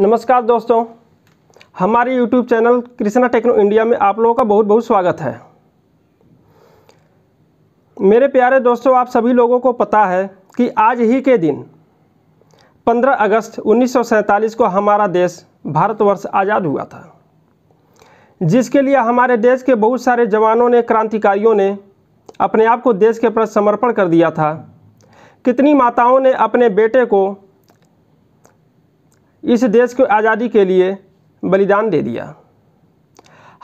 नमस्कार दोस्तों हमारे YouTube channel Krishna techno India में आप लोगों का बहुत बहुत स्वागत है मेरे प्यारे दोस्तों आप सभी लोगों को पता है कि आज ही के दिन 15 अगस्त उन्नीस को हमारा देश भारतवर्ष आज़ाद हुआ था जिसके लिए हमारे देश के बहुत सारे जवानों ने क्रांतिकारियों ने अपने आप को देश के प्रति समर्पण कर दिया था कितनी माताओं ने अपने बेटे को इस देश को आज़ादी के लिए बलिदान दे दिया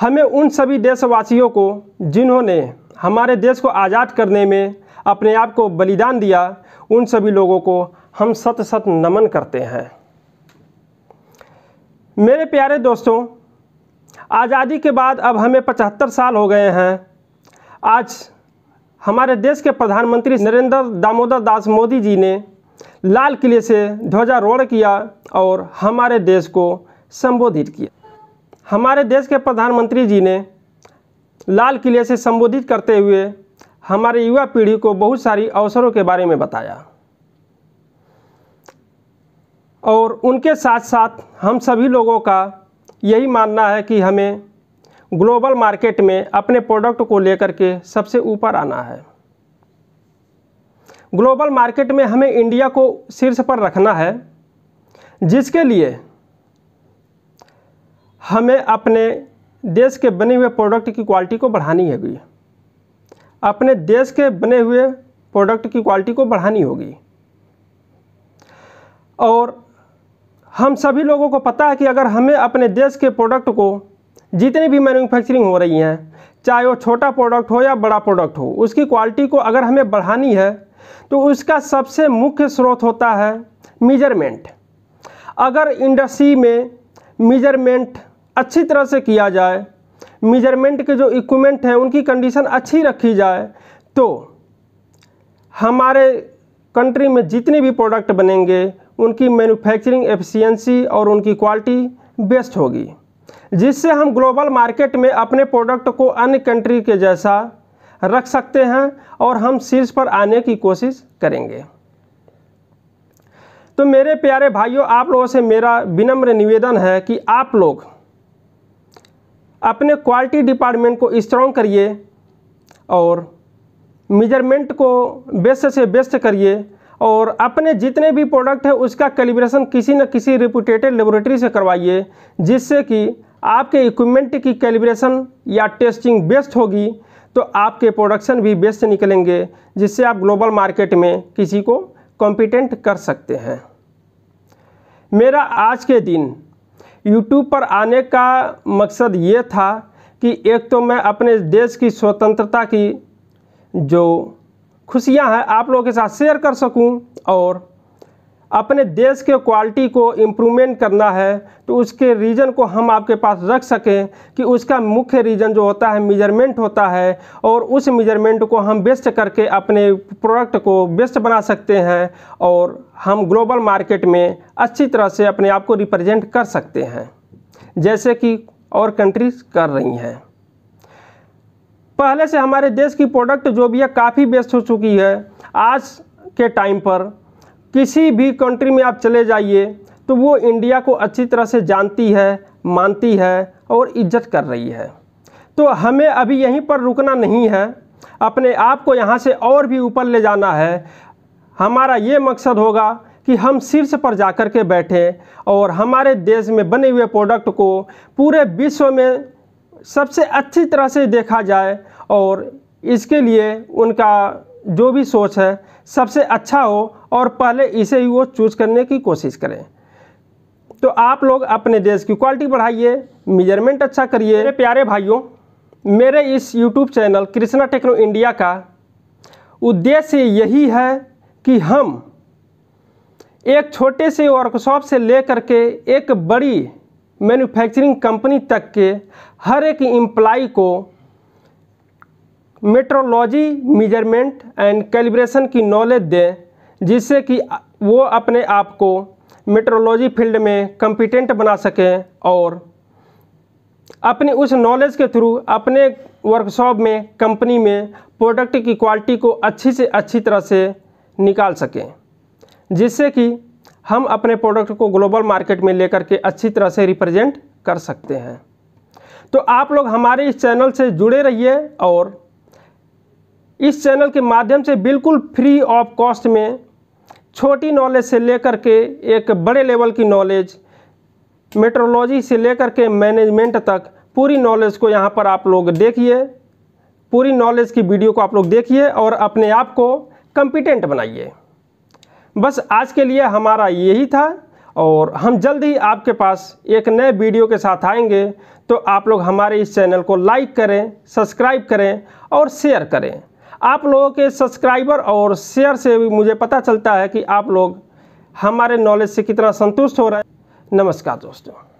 हमें उन सभी देशवासियों को जिन्होंने हमारे देश को आज़ाद करने में अपने आप को बलिदान दिया उन सभी लोगों को हम सत सत नमन करते हैं मेरे प्यारे दोस्तों आज़ादी के बाद अब हमें पचहत्तर साल हो गए हैं आज हमारे देश के प्रधानमंत्री नरेंद्र दामोदर दास मोदी जी ने लाल किले से ध्वजारोहण किया और हमारे देश को संबोधित किया हमारे देश के प्रधानमंत्री जी ने लाल किले से संबोधित करते हुए हमारे युवा पीढ़ी को बहुत सारी अवसरों के बारे में बताया और उनके साथ साथ हम सभी लोगों का यही मानना है कि हमें ग्लोबल मार्केट में अपने प्रोडक्ट को लेकर के सबसे ऊपर आना है ग्लोबल मार्केट में हमें इंडिया को शीर्ष पर रखना है जिसके लिए हमें अपने देश के बने हुए प्रोडक्ट की क्वालिटी को बढ़ानी होगी अपने देश के बने हुए प्रोडक्ट की क्वालिटी को बढ़ानी होगी और हम सभी लोगों को पता है कि अगर हमें अपने देश के प्रोडक्ट को जितनी भी मैन्युफैक्चरिंग हो रही हैं चाहे वो छोटा प्रोडक्ट हो या बड़ा प्रोडक्ट हो उसकी क्वालिटी को अगर हमें बढ़ानी है तो उसका सबसे मुख्य स्रोत होता है मेजरमेंट अगर इंडस्ट्री में मेजरमेंट अच्छी तरह से किया जाए मेजरमेंट के जो इक्विपमेंट हैं उनकी कंडीशन अच्छी रखी जाए तो हमारे कंट्री में जितने भी प्रोडक्ट बनेंगे उनकी मैन्युफैक्चरिंग एफिशिएंसी और उनकी क्वालिटी बेस्ट होगी जिससे हम ग्लोबल मार्केट में अपने प्रोडक्ट को अन्य कंट्री के जैसा रख सकते हैं और हम शीर्ष पर आने की कोशिश करेंगे तो मेरे प्यारे भाइयों आप लोगों से मेरा विनम्र निवेदन है कि आप लोग अपने क्वालिटी डिपार्टमेंट को स्ट्रॉन्ग करिए और मेजरमेंट को बेस्ट से बेस्ट करिए और अपने जितने भी प्रोडक्ट हैं उसका कैलिब्रेशन किसी न किसी रिपूटेटेड लेबोरेटरी से करवाइए जिससे कि आपके इक्विपमेंट की कैलिब्रेशन या टेस्टिंग बेस्ट होगी तो आपके प्रोडक्शन भी बेस्ट निकलेंगे जिससे आप ग्लोबल मार्केट में किसी को कॉम्पिटेंट कर सकते हैं मेरा आज के दिन यूट्यूब पर आने का मकसद ये था कि एक तो मैं अपने देश की स्वतंत्रता की जो खुशियां हैं आप लोगों के साथ शेयर कर सकूं और अपने देश के क्वालिटी को इम्प्रूवमेंट करना है तो उसके रीज़न को हम आपके पास रख सकें कि उसका मुख्य रीज़न जो होता है मेजरमेंट होता है और उस मेजरमेंट को हम बेस्ट करके अपने प्रोडक्ट को बेस्ट बना सकते हैं और हम ग्लोबल मार्केट में अच्छी तरह से अपने आप को रिप्रेजेंट कर सकते हैं जैसे कि और कंट्रीज कर रही हैं पहले से हमारे देश की प्रोडक्ट जो भी है काफ़ी बेस्ट हो चुकी है आज के टाइम पर किसी भी कंट्री में आप चले जाइए तो वो इंडिया को अच्छी तरह से जानती है मानती है और इज्जत कर रही है तो हमें अभी यहीं पर रुकना नहीं है अपने आप को यहाँ से और भी ऊपर ले जाना है हमारा ये मकसद होगा कि हम शीर्ष पर जाकर के बैठें और हमारे देश में बने हुए प्रोडक्ट को पूरे विश्व में सबसे अच्छी तरह से देखा जाए और इसके लिए उनका जो भी सोच है सबसे अच्छा हो और पहले इसे ही वो चूज करने की कोशिश करें तो आप लोग अपने देश की क्वालिटी बढ़ाइए मेजरमेंट अच्छा करिए मेरे प्यारे भाइयों मेरे इस YouTube channel Krishna techno India का उद्देश्य यही है कि हम एक छोटे से वर्कशॉप से लेकर के एक बड़ी मैन्युफैक्चरिंग कंपनी तक के हर एक एम्प्लाई को मेट्रोलॉजी मेजरमेंट एंड कैलिब्रेशन की नॉलेज दें जिससे कि वो अपने आप को मेट्रोलॉजी फील्ड में कंपिटेंट बना सकें और अपनी उस नॉलेज के थ्रू अपने वर्कशॉप में कंपनी में प्रोडक्ट की क्वालिटी को अच्छी से अच्छी तरह से निकाल सकें जिससे कि हम अपने प्रोडक्ट को ग्लोबल मार्केट में लेकर के अच्छी तरह से रिप्रेजेंट कर सकते हैं तो आप लोग हमारे इस चैनल से जुड़े रहिए और इस चैनल के माध्यम से बिल्कुल फ्री ऑफ कॉस्ट में छोटी नॉलेज से लेकर के एक बड़े लेवल की नॉलेज मेट्रोलॉजी से लेकर के मैनेजमेंट तक पूरी नॉलेज को यहाँ पर आप लोग देखिए पूरी नॉलेज की वीडियो को आप लोग देखिए और अपने आप को कम्पिटेंट बनाइए बस आज के लिए हमारा यही था और हम जल्द ही आपके पास एक नए वीडियो के साथ आएंगे तो आप लोग हमारे इस चैनल को लाइक करें सब्सक्राइब करें और शेयर करें आप लोगों के सब्सक्राइबर और शेयर से भी मुझे पता चलता है कि आप लोग हमारे नॉलेज से कितना संतुष्ट हो रहे हैं नमस्कार दोस्तों